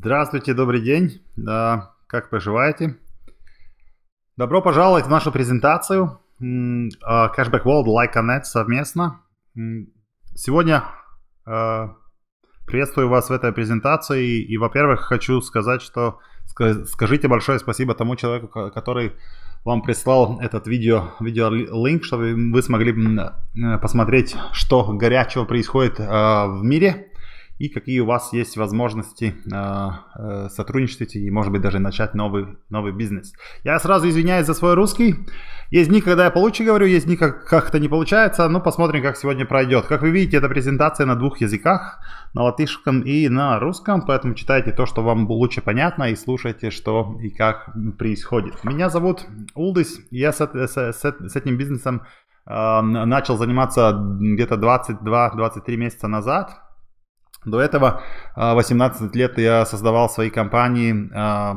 Здравствуйте, добрый день. Да, как поживаете? Добро пожаловать в нашу презентацию а, Cashback World Like Connect совместно. Сегодня а, приветствую вас в этой презентации. И, во-первых, хочу сказать, что скажите большое спасибо тому человеку, который вам прислал этот видео, видео линк чтобы вы смогли посмотреть, что горячего происходит а, в мире и какие у вас есть возможности э, э, сотрудничать и, может быть, даже начать новый, новый бизнес. Я сразу извиняюсь за свой русский. Есть дни, когда я получше говорю, есть дни, как как-то не получается, Ну, посмотрим, как сегодня пройдет. Как вы видите, это презентация на двух языках, на латышском и на русском, поэтому читайте то, что вам лучше понятно и слушайте, что и как происходит. Меня зовут Улдис, я с, с, с, с этим бизнесом а, начал заниматься где-то 22-23 месяца назад. До этого 18 а, лет я создавал свои компании. А,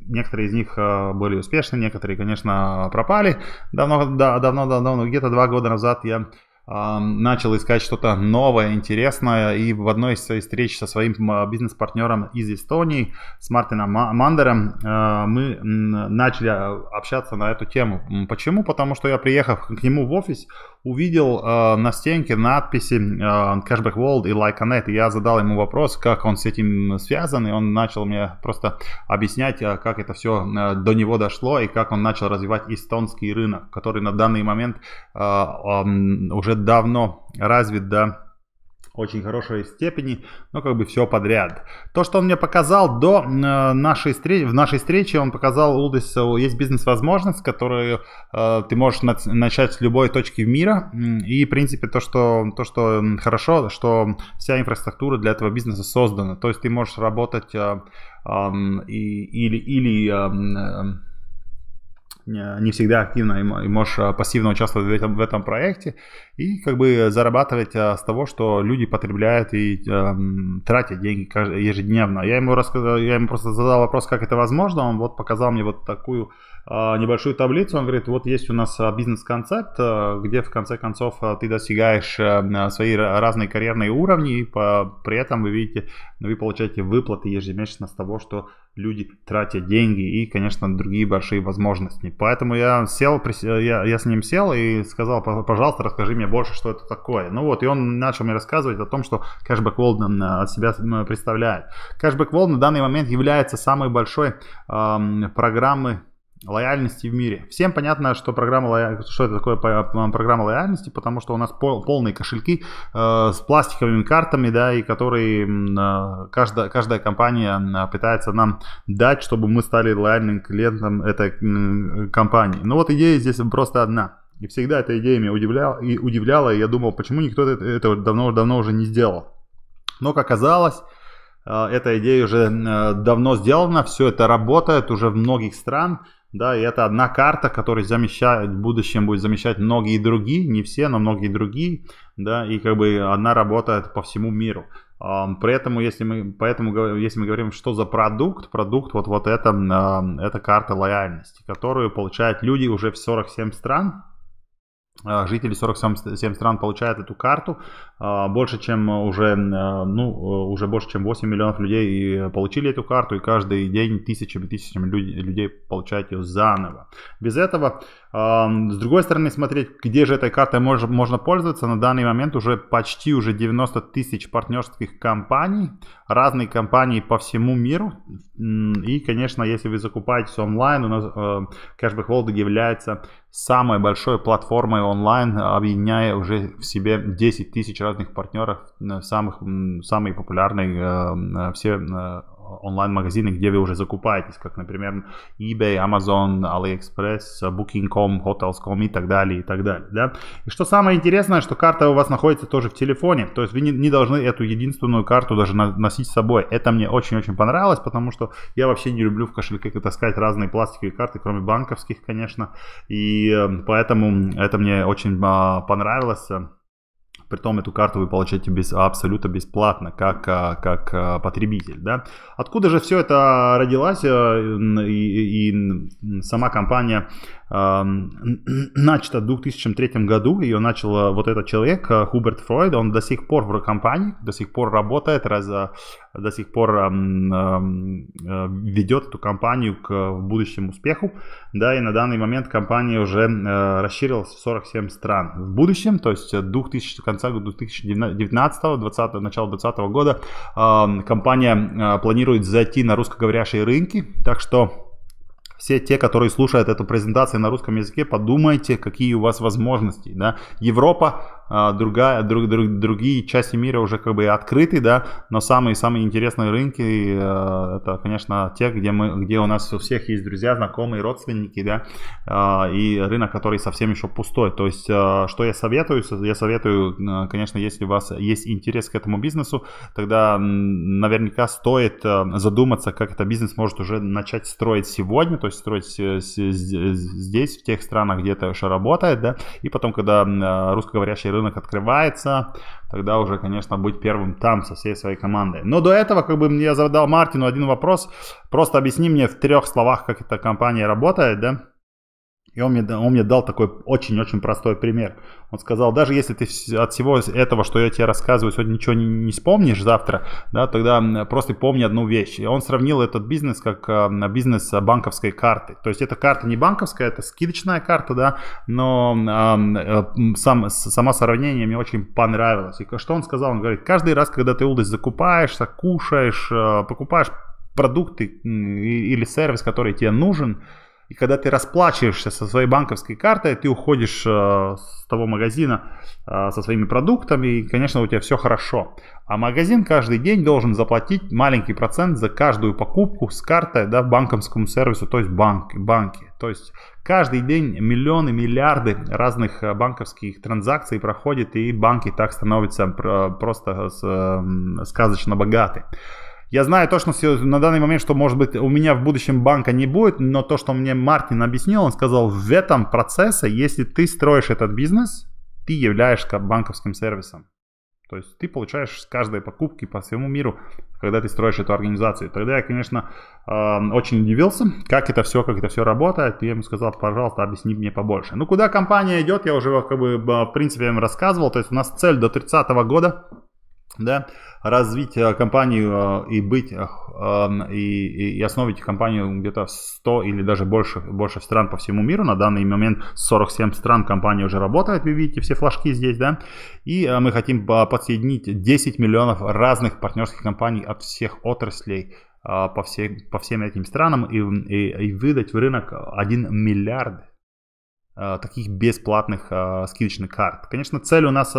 некоторые из них а, были успешны, некоторые, конечно, пропали. Давно, да, давно, давно, где-то два года назад я начал искать что-то новое, интересное. И в одной из своих встреч со своим а, бизнес-партнером из Эстонии, с Мартином Мандером, а, мы начали а, общаться на эту тему. Почему? Потому что я, приехав к нему в офис, увидел на стенке надписи Cashback World и Like Connect. я задал ему вопрос, как он с этим связан, и он начал мне просто объяснять, как это все до него дошло, и как он начал развивать эстонский рынок, который на данный момент уже уже давно развит до очень хорошей степени, но как бы все подряд. То, что он мне показал до э, нашей встречи, в нашей встрече он показал Улдис, есть бизнес-возможность, которую э, ты можешь на, начать с любой точки мира. И, в принципе, то что, то, что хорошо, что вся инфраструктура для этого бизнеса создана. То есть ты можешь работать э, э, или, или э, не всегда активно и можешь э, пассивно участвовать в этом, в этом проекте и как бы зарабатывать э, с того, что люди потребляют и э, тратят деньги ежедневно. Я ему, рассказал, я ему просто задал вопрос, как это возможно, он вот показал мне вот такую э, небольшую таблицу, он говорит, вот есть у нас э, бизнес-концепт, где в конце концов ты достигаешь свои разные карьерные уровни, и по, при этом вы видите, вы получаете выплаты ежемесячно с того, что люди тратят деньги и, конечно, другие большие возможности. Поэтому я сел, я, я с ним сел и сказал, пожалуйста, расскажи мне больше, что это такое. Ну вот, и он начал мне рассказывать о том, что кэшбэк Волден э, от себя э, представляет. Кэшбэк Волден на данный момент является самой большой эм, программой лояльности в мире. Всем понятно, что, программа, что это такое программа лояльности, потому что у нас полные кошельки э, с пластиковыми картами, да, и которые э, каждая, каждая компания пытается нам дать, чтобы мы стали лояльным клиентом этой э, компании. Но ну вот идея здесь просто одна. И всегда эта идея меня удивляла, и удивляла, и я думал, почему никто это давно, давно уже не сделал. Но, как оказалось, э, эта идея уже э, давно сделана, все это работает уже в многих странах, да, и это одна карта, которая замещает, в будущем будет замещать многие другие, не все, но многие другие, да, и как бы она работает по всему миру. При этом, если мы, поэтому, если мы говорим, что за продукт, продукт вот, вот это, это карта лояльности, которую получают люди уже в 47 стран, а, жители 47 стран получают эту карту, а, больше чем уже, а, ну, э, уже больше чем 8 миллионов людей э, получили эту карту, и каждый день тысячами тысячами людей получают ее заново. Без этого, с другой стороны, смотреть, где же этой картой можно, можно пользоваться, на данный момент уже почти уже 90 тысяч партнерских компаний, разные компании по всему миру, и, конечно, если вы закупаетесь онлайн, у нас э, Cashback World является самой большой платформой онлайн, объединяя уже в себе 10 тысяч разных партнеров, э, самых, самые популярные э, все онлайн-магазины, где вы уже закупаетесь, как, например, eBay, Amazon, AliExpress, Booking.com, Hotels.com и так далее, и так далее. Да? И что самое интересное, что карта у вас находится тоже в телефоне, то есть вы не, не должны эту единственную карту даже носить с собой. Это мне очень-очень понравилось, потому что я вообще не люблю в кошельке таскать разные пластиковые карты, кроме банковских, конечно, и э, поэтому это мне очень а, понравилось. Притом эту карту вы получаете без, абсолютно бесплатно, как, а, как а, потребитель. Да? Откуда же все это родилась э, и, и сама компания начата в 2003 году, ее начал э, вот этот человек, э, Хуберт Фройд, он до сих пор в компании, до сих пор работает, раз, э, до сих пор ведет эту компанию к будущему успеху, да, и на данный момент компания уже расширилась в 47 стран. В будущем, то есть 2000, конца 2019, 20, начала 2020 года, компания планирует зайти на русскоговорящие рынки, так что все те, которые слушают эту презентацию на русском языке, подумайте, какие у вас возможности. Да? Европа а, другая, друг, друг, другие части мира уже как бы открыты, да, но самые-самые интересные рынки, э, это, конечно, те, где, мы, где у нас у всех есть друзья, знакомые, родственники, да, а, и рынок, который совсем еще пустой. То есть, э, что я советую? Я советую, э, конечно, если у вас есть интерес к этому бизнесу, тогда наверняка стоит задуматься, как этот бизнес может уже начать строить сегодня, то есть строить здесь, в тех странах, где это уже работает, да, и потом, когда русскоговорящий рынок рынок открывается, тогда уже, конечно, быть первым там со всей своей командой. Но до этого, как бы, я задал Мартину один вопрос. Просто объясни мне в трех словах, как эта компания работает, да? И он мне, он мне дал такой очень-очень простой пример. Он сказал, даже если ты от всего этого, что я тебе рассказываю, сегодня ничего не, не вспомнишь завтра, да, тогда просто помни одну вещь. И он сравнил этот бизнес как э, бизнес а, банковской карты. То есть эта карта не банковская, это скидочная карта, да, но а, э, э, сам, само сравнение мне очень понравилось. И что он сказал? Он говорит, каждый раз, когда ты улдость закупаешься, кушаешь, покупаешь продукты или сервис, который тебе нужен, и когда ты расплачиваешься со своей банковской картой, ты уходишь э, с того магазина э, со своими продуктами, и, конечно, у тебя все хорошо. А магазин каждый день должен заплатить маленький процент за каждую покупку с картой да, в банковскому сервису, то есть банк, банки. То есть каждый день миллионы, миллиарды разных э, банковских транзакций проходит, и банки так становятся э, просто э, сказочно богаты. Я знаю точно на данный момент, что, может быть, у меня в будущем банка не будет, но то, что мне Мартин объяснил, он сказал, в этом процессе, если ты строишь этот бизнес, ты являешься банковским сервисом. То есть ты получаешь с каждой покупки по всему миру, когда ты строишь эту организацию. Тогда я, конечно, эм, очень удивился, как это все, как это все работает. И я ему сказал, пожалуйста, объясни мне побольше. Ну, куда компания идет, я уже, как бы, э, в принципе, им рассказывал. То есть у нас цель до 30 года да, развить э, компанию э, и быть э, эм, и, и основить компанию где-то в 100 или даже больше, больше стран по всему миру. На данный момент 47 стран компания уже работает, вы видите все флажки здесь, да. И мы хотим подсоединить 10 миллионов разных партнерских компаний от всех отраслей по, всей, по всем этим странам и, и, и выдать в рынок 1 миллиард таких бесплатных скидочных карт. Конечно, цель у нас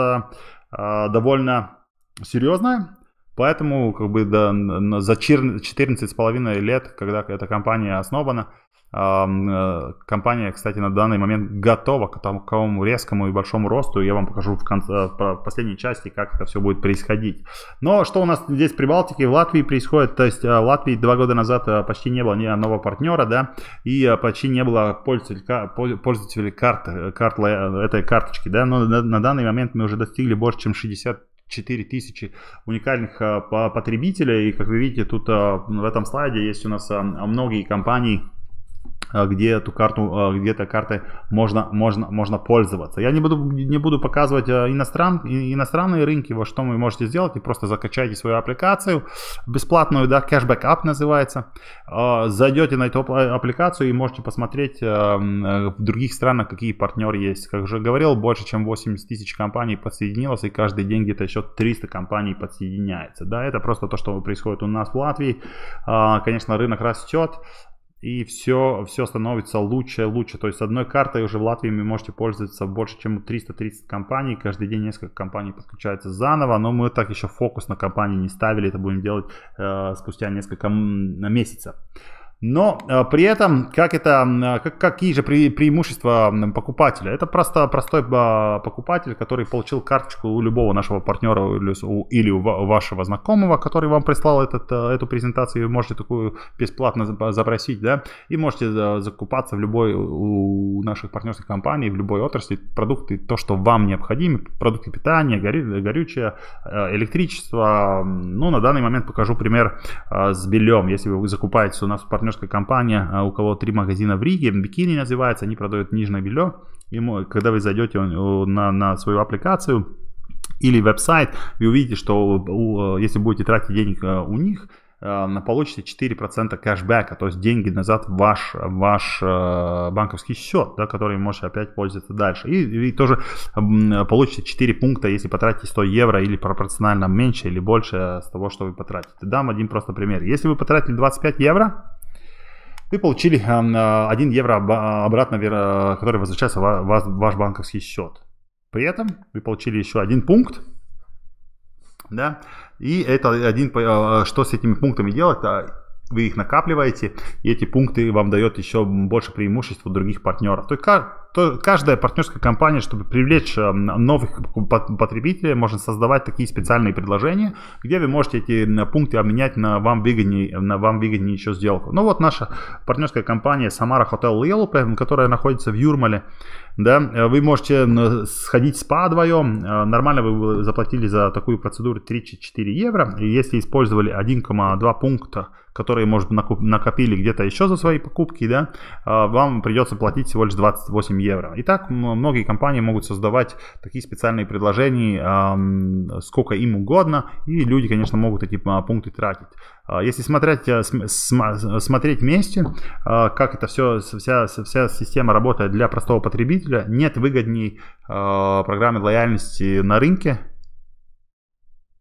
довольно серьезная. Поэтому как бы да, за 14,5 лет, когда эта компания основана, э, компания, кстати, на данный момент готова к такому резкому и большому росту. Я вам покажу в, конце, в э, последней части, как это все будет происходить. Но что у нас здесь при Балтике, в Латвии происходит? То есть э, в Латвии два года назад почти не было ни одного партнера, да, и почти не было пользователей, пользователей карт, карт, этой карточки, да, но на, на данный момент мы уже достигли больше, чем 60 4000 уникальных а, потребителей. И как вы видите, тут а, в этом слайде есть у нас а, многие компании, а, где эту карту, а, где-то карты можно, можно, можно пользоваться. Я не буду, не буду показывать а, иностран, иностранные рынки, во что вы можете сделать, и просто закачайте свою аппликацию, бесплатную, да, Cashback App называется, зайдете на эту аппликацию и можете посмотреть в других странах, какие партнеры есть. Как уже говорил, больше чем 80 тысяч компаний подсоединилось, и каждый день где-то еще 300 компаний подсоединяется, да, это просто то, что происходит у нас в Латвии, конечно, рынок растет, и все, все становится лучше и лучше. То есть одной картой уже в Латвии вы можете пользоваться больше, чем 330 компаний. Каждый день несколько компаний подключается заново, но мы так еще фокус на компании не ставили. Это будем делать э, спустя несколько месяцев. Но э, при этом, как это, э, как, какие же преимущества покупателя? Это просто простой э, покупатель, который получил карточку у любого нашего партнера или у, или у вашего знакомого, который вам прислал этот, э, эту презентацию, и можете такую бесплатно запросить, да, и можете э, закупаться в любой у наших партнерских компаний, в любой отрасли продукты, то, что вам необходимо, продукты питания, горю, горючее, электричество. Ну, на данный момент покажу пример с бельем. Если вы закупаетесь у нас в партнерском немножко компания, э, у кого три магазина в Риге, бикини называется, они продают нижнее белье. И когда вы зайдете на, на свою аппликацию или веб-сайт, вы увидите, что если будете тратить денег э, у них, э, получите 4% кэшбэка, то есть деньги назад в ваш, ваш банковский счет, да, который можете опять пользоваться дальше. И, и тоже получите 4 пункта, если потратите 100 евро или пропорционально меньше или больше с того, что вы потратите. Дам один просто пример. Если вы потратили 25 евро, вы получили 1 э, э, евро э, обратно, который возвращается в ваш банковский счет. При этом вы получили еще один пункт, да, и это один, что с этими пунктами делать, а вы их накапливаете, и эти пункты вам дают еще больше преимуществ у других партнеров. То есть то, каждая партнерская компания, чтобы привлечь эм, новых потребителей, можно создавать такие специальные предложения, где вы можете эти пункты обменять на вам выгоднее, на вам выгоднее еще сделку. Ну вот наша партнерская компания Самара Hotel Yellow, которая находится в Юрмале, да, э, вы можете сходить в спа вдвоем, э, нормально вы заплатили за такую процедуру 34 евро, и если использовали 1,2 пункта, которые, может, накопили где-то еще за свои покупки, да, э, вам придется платить всего лишь 28 евро. Итак, многие компании могут создавать такие специальные предложения сколько им угодно, и люди, конечно, могут эти а, пункты тратить. А, если смотреть, э, смотреть вместе, а, как это все, вся, вся система работает для простого потребителя, нет выгодней программы лояльности на рынке,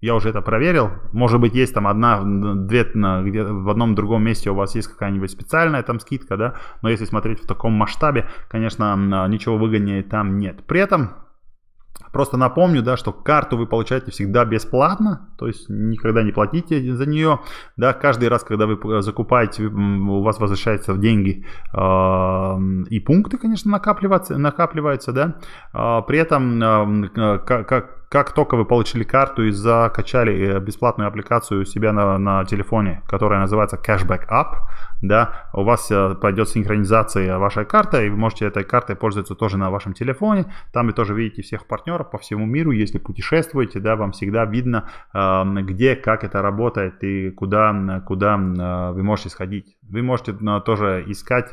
я уже это проверил. Может быть, есть там одна, две, где в одном другом месте у вас есть какая-нибудь специальная там скидка, да, но если смотреть в таком масштабе, конечно, а, ничего выгоднее там нет. При этом Просто напомню, да, что карту вы получаете всегда бесплатно, то есть никогда не платите за нее. Да, каждый раз, когда вы закупаете, у вас возвращаются деньги а, и пункты, конечно, накапливаются, накапливаются да. А, при этом, как, как только вы получили карту и закачали э, бесплатную аппликацию у себя на, на телефоне, которая называется Cashback App, да, у вас э, пойдет синхронизация вашей карты, и вы можете этой картой пользоваться тоже на вашем телефоне. Там вы тоже видите всех партнеров по всему миру. Если путешествуете, да, вам всегда видно, эм, где, как это работает и куда, куда э, вы можете сходить. Вы можете тоже искать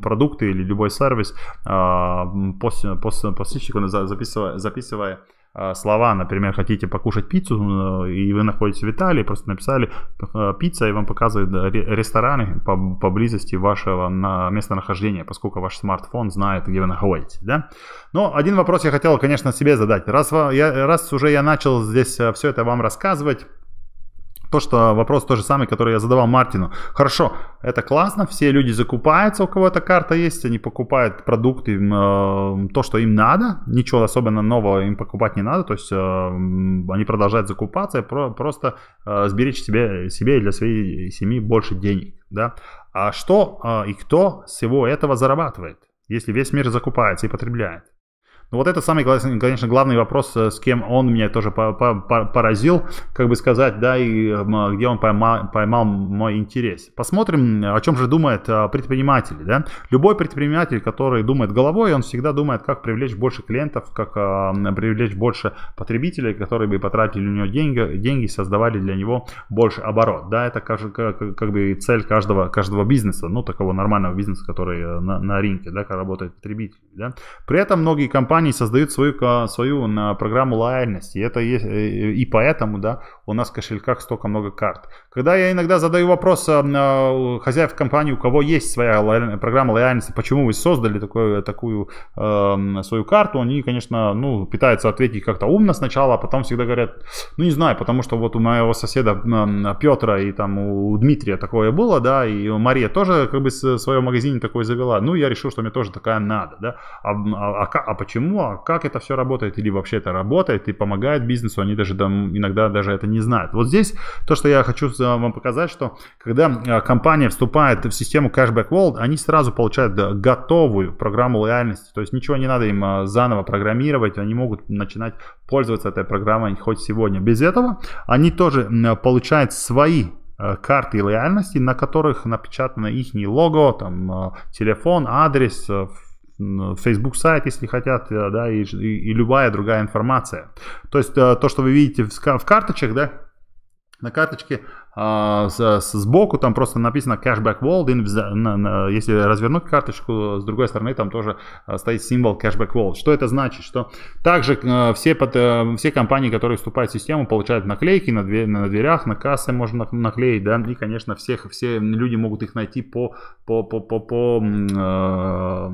продукты или любой сервис по, по, по записывая, записывая Э, слова, например, хотите покушать пиццу, э, и вы находитесь в Италии, просто написали э, пицца, и вам показывают рестораны поблизости вашего местонахождения, поскольку ваш смартфон знает, где вы находитесь, да. Но один вопрос я хотел, конечно, себе задать. Раз, я, раз уже я начал здесь все это вам рассказывать, то, что вопрос тот же самый, который я задавал Мартину. Хорошо, это классно, все люди закупаются, у кого эта карта есть, они покупают продукты, э, то, что им надо, ничего особенно нового им покупать не надо, то есть э, они продолжают закупаться, про, просто э, сберечь себе, себе и для своей семьи больше денег, да. А что э, и кто с всего этого зарабатывает, если весь мир закупается и потребляет? Но ну, вот это самый, конечно, главный вопрос, э, с кем он меня тоже поразил, как бы сказать, да, и где он поймал, поймал мой интерес. Посмотрим, о чем же думает э, предприниматели, да. Любой предприниматель, который думает головой, он всегда думает, как привлечь больше клиентов, как э, привлечь больше потребителей, которые бы потратили у него деньги, деньги создавали для него больше оборот, да, это как, как, как бы цель каждого, каждого бизнеса, ну, такого нормального бизнеса, который на, на рынке, да, работает потребитель, да. При этом многие компании компании создают свою, свою э, программу лояльности. Это есть, э, и поэтому да, у нас в кошельках столько много карт. Когда я иногда задаю вопрос э, хозяев компании, у кого есть своя лояль... программа лояльности, почему вы создали такую, такую э, свою карту, они, конечно, ну, пытаются ответить как-то умно сначала, а потом всегда говорят, ну не знаю, потому что вот у моего соседа Петра и там у Дмитрия такое было, да, и у Мария тоже как бы в своем магазине такое завела. Ну, я решил, что мне тоже такая надо, да. А, а, а, а почему? почему, ну, а как это все работает, или вообще это работает и помогает бизнесу, они даже там, иногда даже это не знают. Вот здесь то, что я хочу вам показать, что когда а, компания вступает в систему Cashback World, они сразу получают готовую программу лояльности, то есть ничего не надо им а, заново программировать, они могут начинать пользоваться этой программой хоть сегодня. Без этого они тоже получают свои а, карты лояльности, на которых напечатано их лого, там, телефон, адрес, Facebook сайт, если хотят, э, да, и, и, и любая другая информация. То есть э, то, что вы видите в, в карточках, да, на карточке а, с, с, сбоку там просто написано cashback Wallet, in, на, на, если развернуть карточку, с другой стороны там тоже а, стоит символ cashback Wallet. Что это значит? Что также а, все, под, а, все компании, которые вступают в систему, получают наклейки на, дверь, на дверях, на кассы можно наклеить, да, и, конечно, всех, все люди могут их найти по, по, по, по, по э,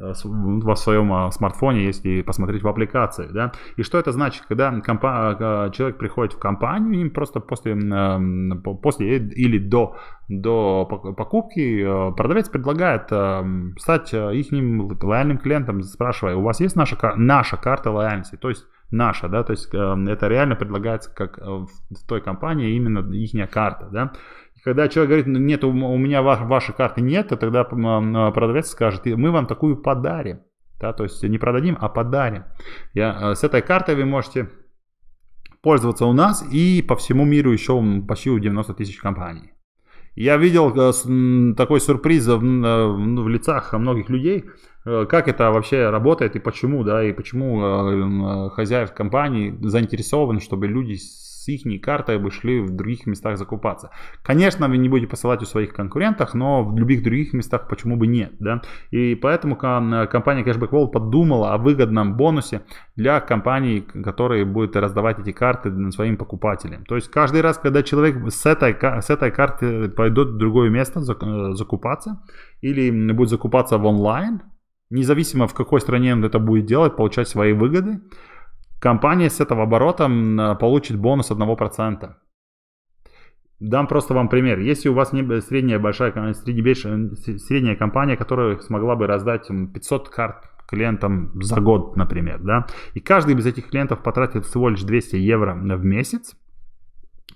Э, в своем а, смартфоне, если посмотреть в аппликации. Да? И что это значит, когда компа- а, человек приходит в компанию, им просто после, э, после или до, до покупки э, продавец предлагает стать их лояльным клиентом, спрашивая, у вас есть наша, наша карта лояльности? То есть наша, да, то есть это реально предлагается как в той компании именно ихняя карта, да. Когда человек говорит, «Ну, нет, у меня вашей карты нет, то тогда а, а, продавец скажет, мы вам такую подарим. Да, то есть не продадим, а подарим. Я, а, с этой картой вы можете пользоваться у нас и по всему миру еще почти у 90 тысяч компаний. Я видел э, такой сюрприз в, э, ну, в лицах многих людей, э, как это вообще работает и почему, да, и почему хозяев компании заинтересованы, чтобы люди их картой вы шли в других местах закупаться. Конечно, вы не будете посылать у своих конкурентах, но в любых других местах почему бы нет, да? И поэтому компания Cashback Wall подумала о выгодном бонусе для компаний, которые будут раздавать эти карты своим покупателям. То есть каждый раз, когда человек с этой, с этой карты пойдет в другое место закупаться или будет закупаться в онлайн, независимо в какой стране он это будет делать, получать свои выгоды, Компания с этого оборота э, получит бонус 1%. Дам просто вам пример. Если у вас не средняя большая, средняя компания, которая смогла бы раздать 500 карт клиентам за год, например, да, и каждый из этих клиентов потратит всего лишь 200 евро в месяц,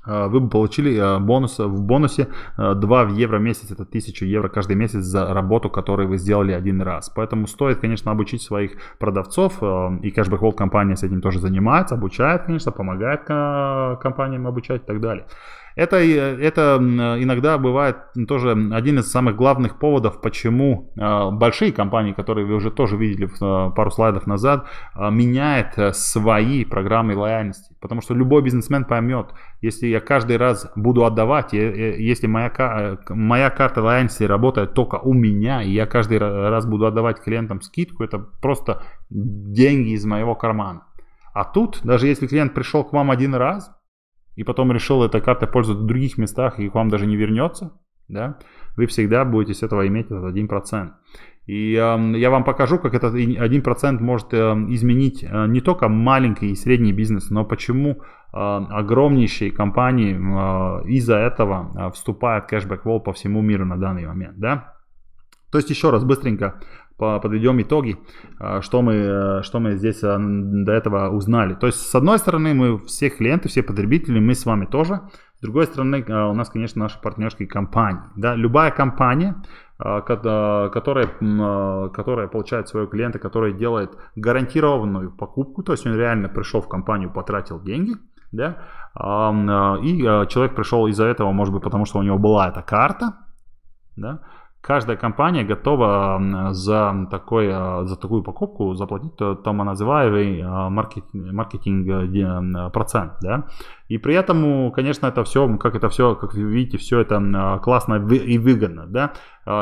а, вы бы получили а, бонус, в бонусе 2 а, евро в месяц, это 1000 евро каждый месяц за работу, которую вы сделали один раз. Поэтому стоит, конечно, обучить своих продавцов, и Cashback World компания с этим тоже занимается, обучает, конечно, помогает компаниям обучать и так далее. Это, э, это э, иногда бывает тоже один из самых главных поводов, почему э, большие компании, которые вы уже тоже видели пару слайдов назад, меняют свои программы лояльности. Потому что любой бизнесмен поймет, если я каждый раз буду отдавать, если моя, моя карта лояльности работает только у меня, и я каждый раз буду отдавать клиентам скидку, это просто деньги из моего кармана. А тут, даже если клиент пришел к вам один раз, и потом решил эта карта пользоваться в других местах и к вам даже не вернется, да, вы всегда будете с этого иметь этот 1%. И э, я вам покажу, как этот 1% может э, изменить э, не только маленький и средний бизнес, но почему э, огромнейшие компании э, из-за этого э, вступают в кэшбэк-волл по всему миру на данный момент. Да? То есть еще раз быстренько подведем итоги, а, что мы, э, что мы здесь э, до этого узнали. То есть, с одной стороны, мы все клиенты, все потребители, мы с вами тоже. С другой стороны, а, у нас, конечно, наши партнерские компании. Да? Любая компания, а, которая, которая получает своего клиента, который делает гарантированную покупку, то есть он реально пришел в компанию, потратил деньги, да, и человек пришел из-за этого, может быть, потому что у него была эта карта, да, каждая компания готова за, такой, э, за такую покупку заплатить то там называемый э, маркет, маркетинг э, процент. Да? И при этом, конечно, это все, как это все, как вы видите, все это классно и выгодно. Да?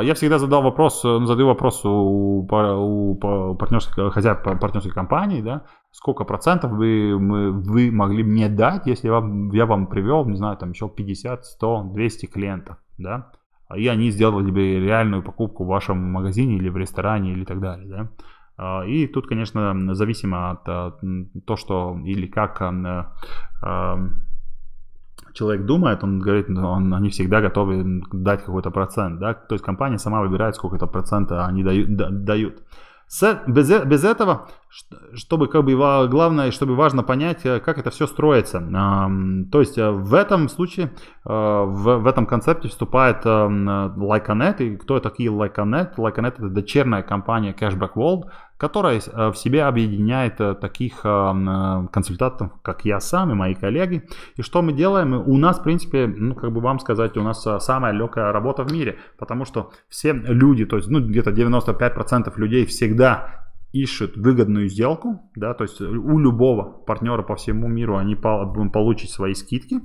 Я всегда задал вопрос, задаю вопрос у, у, у партнерских, хозяев партнерской компании, да, сколько процентов вы, мы, вы могли мне дать, если вам, я вам привел, не знаю, там еще 50, 100, 200 клиентов. Да? А и они сделали бы реальную покупку в вашем магазине или в ресторане или так далее, да. А, и тут, конечно, зависимо от а, то, что или как э, человек думает, он говорит, он, они всегда готовы дать какой-то процент, да, то есть компания сама выбирает, сколько это процента они дают. дают. С, без, э, без этого чтобы как бы главное, чтобы важно понять, э, как это все строится. То есть э, в этом случае, э, в, в этом концепте вступает эм, Lycanet. И кто такие Lycanet? Lycanet это дочерняя компания Cashback World, которая в себе объединяет таких эм, консультантов, как я сам и мои коллеги. И что мы делаем? У нас, в принципе, ну, как бы вам сказать, у нас самая легкая работа в мире, потому что все люди, то есть, ну, где-то 95% людей всегда ищут выгодную сделку, да, то есть у любого партнера по всему миру они получат свои скидки,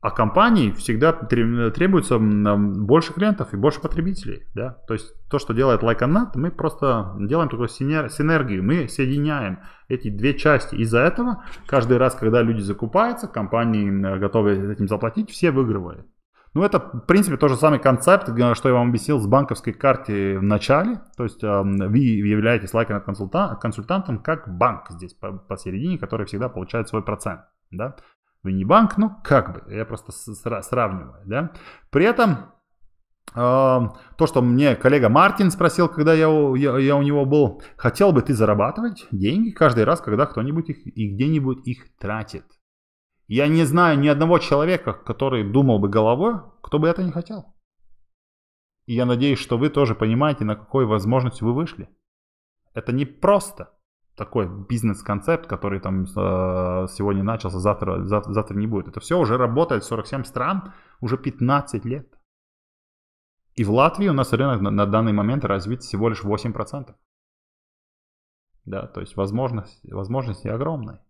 а компании всегда требуется больше клиентов и больше потребителей, да, то есть то, что делает Like Not, мы просто делаем такую синергию, мы соединяем эти две части, из-за этого каждый раз, когда люди закупаются, компании готовы этим заплатить, все выигрывают. Ну, это, в принципе, тот же самый концепт, э, что я вам объяснил с банковской карты в начале. То есть вы являетесь лайкерным консультантом как банк здесь посередине, который всегда получает свой процент. Да? Вы не банк, ну как бы, я просто сравниваю. Да? При этом то, что мне коллега Мартин спросил, когда я, я, я у него был, хотел бы ты зарабатывать деньги каждый раз, когда кто-нибудь их и где-нибудь их тратит. Я не знаю ни одного человека, который думал бы головой, кто бы это не хотел. И я надеюсь, что вы тоже понимаете, на какой возможности вы вышли. Это не просто такой бизнес-концепт, который там э, сегодня начался, завтра, завтра, завтра не будет. Это все уже работает 47 стран уже 15 лет. И в Латвии у нас рынок на, на данный момент развит всего лишь 8%. Да, то есть возможность, возможности огромные.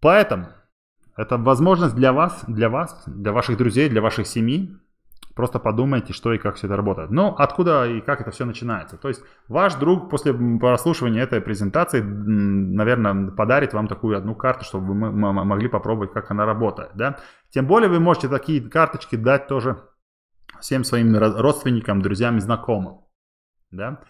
Поэтому это возможность для вас, для вас, для ваших друзей, для ваших семей. Просто подумайте, что и как все это работает. Но откуда и как это все начинается. То есть ваш друг после прослушивания этой презентации, наверное, подарит вам такую одну карту, чтобы вы могли попробовать, как она работает. Да? Тем более вы можете такие карточки дать тоже всем своим родственникам, друзьям и знакомым. Да?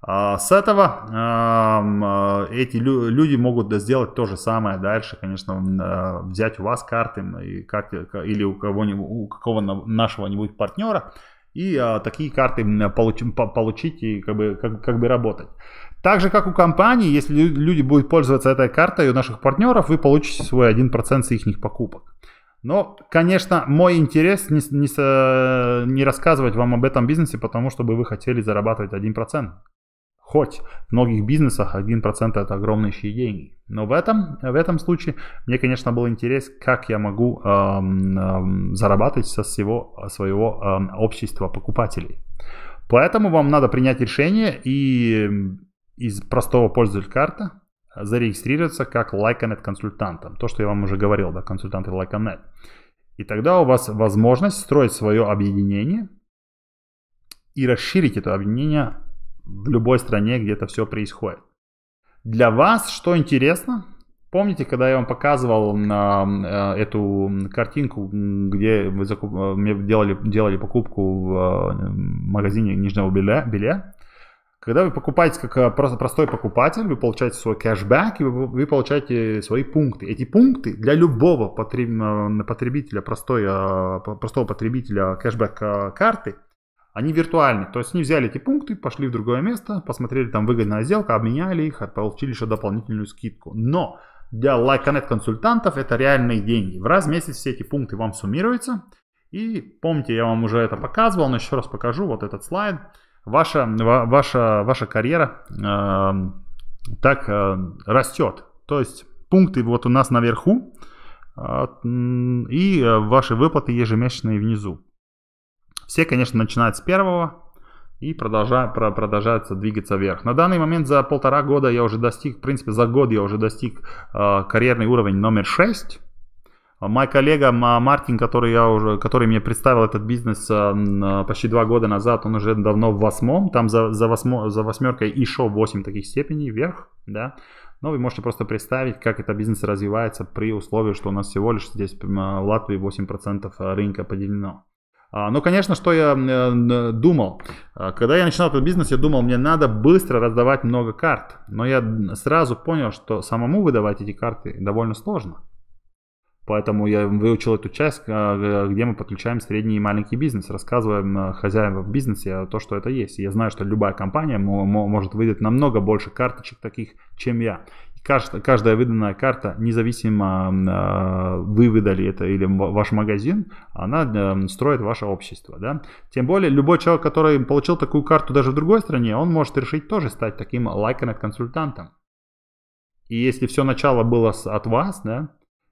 А с этого а, эти люди могут сделать то же самое дальше, конечно, а, взять у вас карты или у, кого нибудь у какого нашего-нибудь партнера и такие карты получить и как бы, как, как бы работать. Так же, как у компании, если люди будут пользоваться этой картой у наших партнеров, вы получите свой 1% с их покупок. Но, конечно, мой интерес не, не, э, не рассказывать вам об этом бизнесе, потому что вы хотели зарабатывать 1%. Хоть в многих бизнесах 1% это огромные деньги. Но в этом, в этом случае мне, конечно, был интерес, как я могу эм, эм, зарабатывать со всего своего эм, общества покупателей. Поэтому вам надо принять решение и из простого пользователя карта зарегистрироваться как Likenet консультантом. То, что я вам уже говорил, да, консультанты Likenet. И тогда у вас возможность строить свое объединение и расширить это объединение в любой стране, где это все происходит. Для вас что интересно? Помните, когда я вам показывал э, эту картинку, где вы закуп... А, делали, делали покупку в магазине нижнего белья, белья? Когда вы покупаете как просто простой покупатель, вы получаете свой кэшбэк и вы, вы получаете свои пункты. Эти пункты для любого потребителя, простой, простого потребителя кэшбэк карты – они виртуальны. То есть они взяли эти пункты, пошли в другое место, посмотрели там выгодная сделка, обменяли их, а получили еще дополнительную скидку. Но для Like Connect консультантов это реальные деньги. В раз в месяц все эти пункты вам суммируются. И помните, я вам уже это показывал, но еще раз покажу вот этот слайд. Ваша, ваша, ваша карьера э, так э, растет. То есть пункты вот у нас наверху э, и э, ваши выплаты ежемесячные внизу. Все, конечно, начинают с первого и продолжают, про, продолжаются двигаться вверх. На данный момент за полтора года я уже достиг, в принципе, за год я уже достиг э, карьерный уровень номер 6. Мой коллега Мартин, который, я уже, который мне представил этот бизнес э, э, почти два года назад, он уже давно в восьмом, там за, за, восьмо, за восьмеркой и шел 8 таких степеней вверх, да. Но ну, вы можете просто представить, как этот бизнес развивается при условии, что у нас всего лишь здесь э, в Латвии 8% рынка поделено. А, Но, ну, конечно, что я э, э, думал. А, когда я начинал этот бизнес, я думал, мне надо быстро раздавать много карт. Но я сразу понял, что самому выдавать эти карты довольно сложно. Поэтому я выучил эту часть, а, где мы подключаем средний и маленький бизнес, рассказываем хозяевам бизнеса то, что это есть. я знаю, что любая компания может выдать намного больше карточек таких, чем я. Каждая, каждая выданная карта, независимо а, вы выдали это или ваш магазин, она э, строит ваше общество. Да? Тем более, любой человек, который получил такую карту даже в другой стране, он может решить тоже стать таким лайконет-консультантом. И если все начало было от вас, да,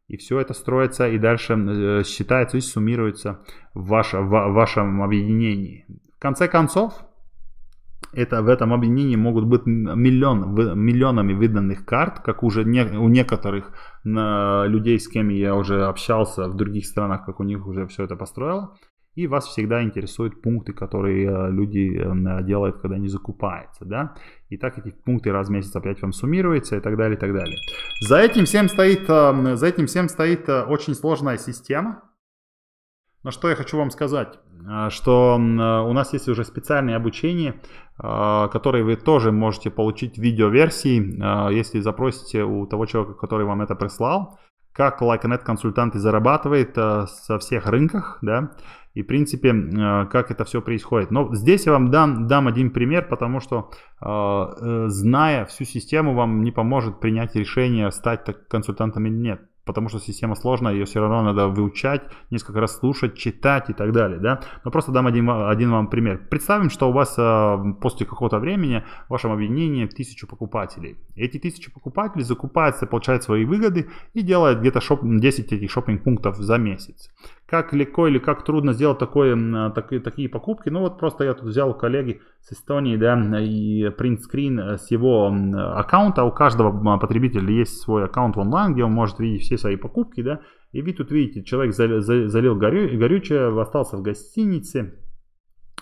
и все это строится и дальше э, считается и суммируется в, ваше, в вашем объединении. В конце концов, это в этом объединении могут быть миллион, миллионами выданных карт, как уже не, у некоторых на, людей, с кем я уже общался в других странах, как у них уже все это построило. И вас всегда интересуют пункты, которые э, люди э, делают, когда они закупаются. Да? И так эти пункты раз в месяц опять вам суммируются и так далее, и так далее. За этим всем стоит, э, за этим всем стоит очень сложная система, но что я хочу вам сказать, э, что э, у нас есть уже специальное обучение, э, которое вы тоже можете получить в видеоверсии, если запросите у того человека, который вам это прислал, как Likenet консультанты зарабатывает со всех рынках, да, и в принципе, как это все происходит. Но здесь я вам дам, дам один пример, потому что зная всю систему, вам не поможет принять решение, стать консультантом или нет потому что система сложная, ее все равно надо выучать, несколько раз слушать, читать и так далее, да. Но просто дам один, один вам пример. Представим, что у вас э, после какого-то времени в вашем объединении тысячу покупателей. Эти тысячи покупателей закупаются, получают свои выгоды и делают где-то шоп, 10 этих шопинг-пунктов за месяц. Как легко или как трудно сделать такое, а, так, такие покупки? Ну вот просто я тут взял коллеги с Эстонии, да, и принтскрин э, с его аккаунта. У каждого потребителя есть свой аккаунт онлайн, где он может видеть все свои покупки, да. И вы тут видите, человек залил горю, горючее, остался в гостинице,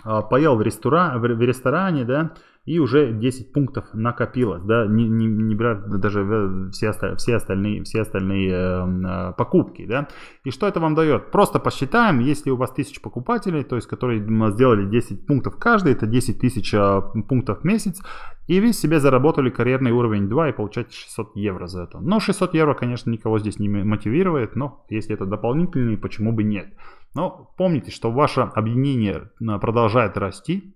а, поел в, ресторан, в ресторане, да, и уже 10 пунктов накопилось, да, не, не, не брать даже э, все, остальные, все остальные, все э, остальные э, покупки, да. И что это вам дает? Просто посчитаем, если у вас 1000 покупателей, то есть которые сделали 10 пунктов каждый, это 10 тысяч э, пунктов в месяц, и вы себе заработали карьерный уровень 2 и получаете 600 евро за это. Но 600 евро, конечно, никого здесь не мотивирует, но если это дополнительные, почему бы нет. Но помните, что ваше объединение э, продолжает расти,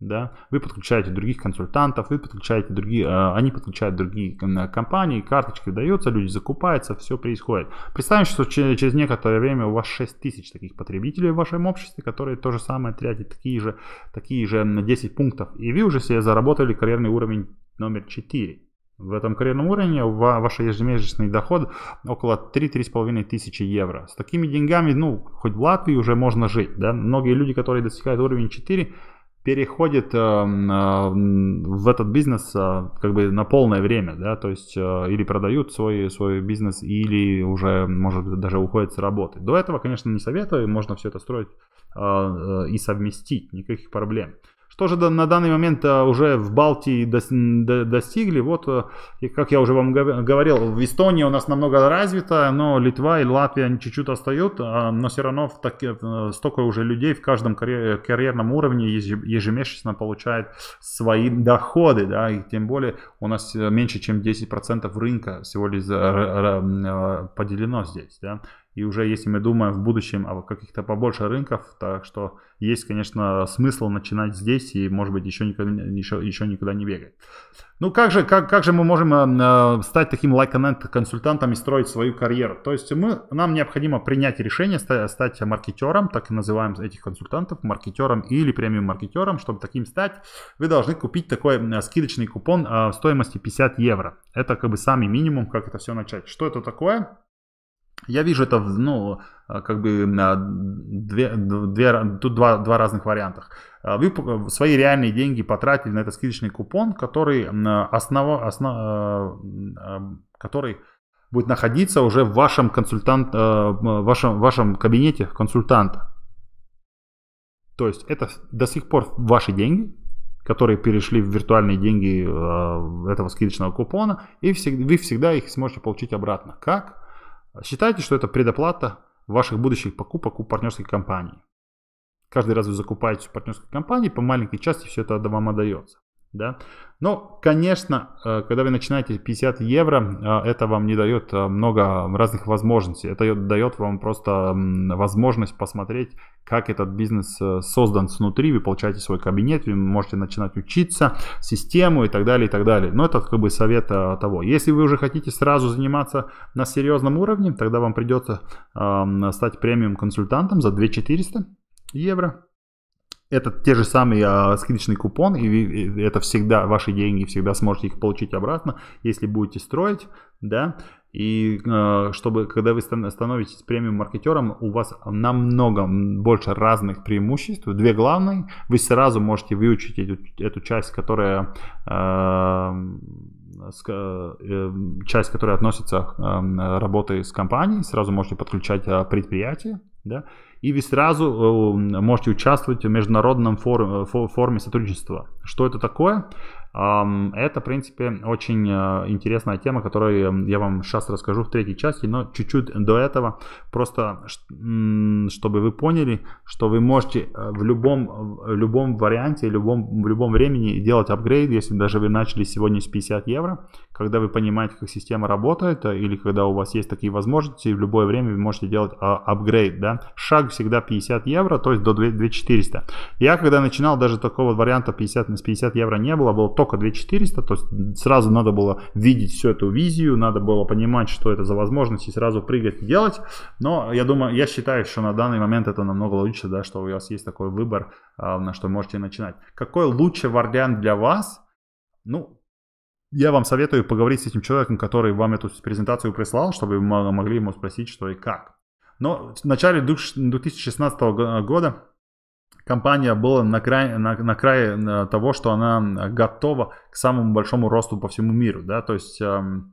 да, вы подключаете других консультантов, вы подключаете другие, э, они подключают другие э, компании, карточки выдаются, люди закупаются, все происходит. Представим, что через некоторое время у вас 6 тысяч таких потребителей в вашем обществе, которые то же самое тратят, такие же, такие же 10 пунктов, и вы уже себе заработали карьерный уровень номер 4. В этом карьерном уровне ваш ежемесячный доход около 3-3,5 тысячи евро. С такими деньгами, ну, хоть в Латвии уже можно жить, да. Многие люди, которые достигают уровень 4, переходит э, э, в этот бизнес э, как бы на полное время, да, то есть или продают свой, свой бизнес, или уже, может, даже уходят с работы. До этого, конечно, не советую, можно все это строить и совместить, никаких проблем. Что же на данный момент а, уже в Балтии достигли? Вот, а, как я уже вам говорил, в Эстонии у нас намного развито, но Литва и Латвия чуть-чуть остают, а, но все равно столько уже людей в каждом карьерном уровне ежемесячно получает свои доходы, да, и тем более у нас э, меньше, чем 10% рынка всего лишь поделено здесь, да. И уже если мы думаем в будущем о каких-то побольше рынков, так что есть, конечно, смысл начинать здесь и, может быть, еще никогда, еще, еще никуда не бегать. Ну как же, как, как же мы можем э, э стать таким like консультантом и строить свою карьеру? То есть мы, нам необходимо принять решение стать, стать маркетером, так и называем этих консультантов, маркетером или премиум-маркетером. Чтобы таким стать, вы должны купить такой э, скидочный купон э, стоимости 50 евро. Это как бы самый минимум, как это все начать. Что это такое? Я вижу это, ну, э, как бы две, две, тут два, два разных вариантах. Э, вы э, свои реальные деньги потратили на этот скидочный купон, который, основа, основ, который будет находиться уже в вашем, консультант, в вашем, в вашем кабинете консультанта. То есть это до сих пор ваши деньги, которые перешли в виртуальные деньги этого скидочного купона, и вы всегда их сможете получить обратно. Как? Считайте, что это предоплата ваших будущих покупок у партнерской компании. Каждый раз вы закупаете у партнерской компании, по маленькой части все это вам отдается. Да? но, ну, конечно, э, когда вы начинаете 50 евро, э, это вам не дает э, много разных возможностей. Это дает вам просто возможность посмотреть, как этот бизнес создан снутри. Вы получаете свой кабинет, вы можете начинать учиться, систему и так далее, и так далее. Но это как бы совет того. Если вы уже хотите сразу заниматься на серьезном уровне, тогда вам придется стать премиум-консультантом за 2400 евро это те же самые а, скидочный купон, и, и это всегда ваши деньги, всегда сможете их получить обратно, если будете строить, да, и э, чтобы, когда вы становитесь премиум-маркетером, у вас намного больше разных преимуществ. Две главные. Вы сразу можете выучить эту, эту часть, которая а, э, часть, которая относится к эм, работе с компанией, сразу можете подключать а, предприятие, да, и вы сразу э, можете участвовать в международном э, форуме, сотрудничества. Что это такое? Это, в принципе, очень э, интересная тема, которую я вам сейчас расскажу в третьей части, но чуть-чуть до этого, просто чтобы вы поняли, что вы можете э, в любом, в любом варианте, в любом, в любом времени делать апгрейд, если даже вы начали сегодня с 50 евро, когда вы понимаете, как система работает, э, или когда у вас есть такие возможности, в любое время вы можете делать а, апгрейд, да, шаг всегда 50 евро, то есть до 2400. Я когда начинал, даже такого варианта 50 на 50 евро не было, а был только 2400, то есть сразу надо было видеть всю эту визию, надо было понимать, что это за возможность и сразу прыгать и делать. Но я думаю, я считаю, что на данный момент это намного лучше, да, что у вас есть такой выбор, а, на что можете начинать. Какой лучший вариант для вас? Ну, я вам советую поговорить с этим человеком, который вам эту презентацию прислал, чтобы вы могли ему спросить, что и как. Но в начале 2016 года компания была на, край, на, на крае э, того, что она готова к самому большому росту по всему миру, да, то есть эм,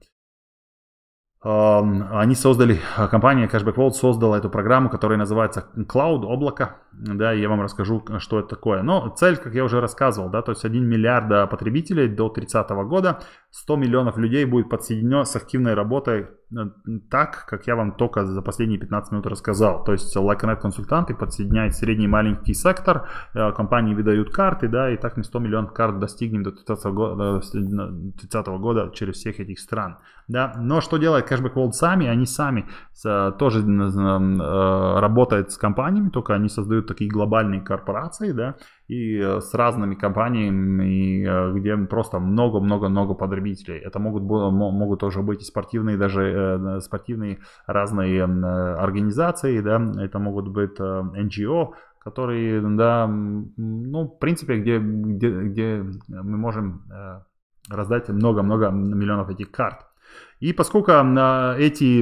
эм, они создали, э, компания Cashback World создала эту программу, которая называется Cloud, облако, да, и я вам расскажу, э, что это такое. Но цель, как я уже рассказывал, да, то есть 1 миллиард потребителей до 30 года, 100 миллионов людей будет подсоединено с активной работой Э, так, как я вам только за последние 15 минут рассказал. То есть Лаконет консультанты подсоединяют средний и маленький сектор, э, компании выдают карты, да, и так мы 100 миллионов карт достигнем до 30 года, э, года через всех этих стран. Да. Но что делает Cashback World сами? Они сами тоже работают с компаниями, только они создают такие глобальные корпорации, да, и э, с разными компаниями, э, где просто много-много-много потребителей. Это могут, могут тоже быть и спортивные, даже э, спортивные разные организации, да, это могут быть NGO, которые, да, ну, в принципе, где, где, где мы можем раздать много-много миллионов этих карт. И поскольку эти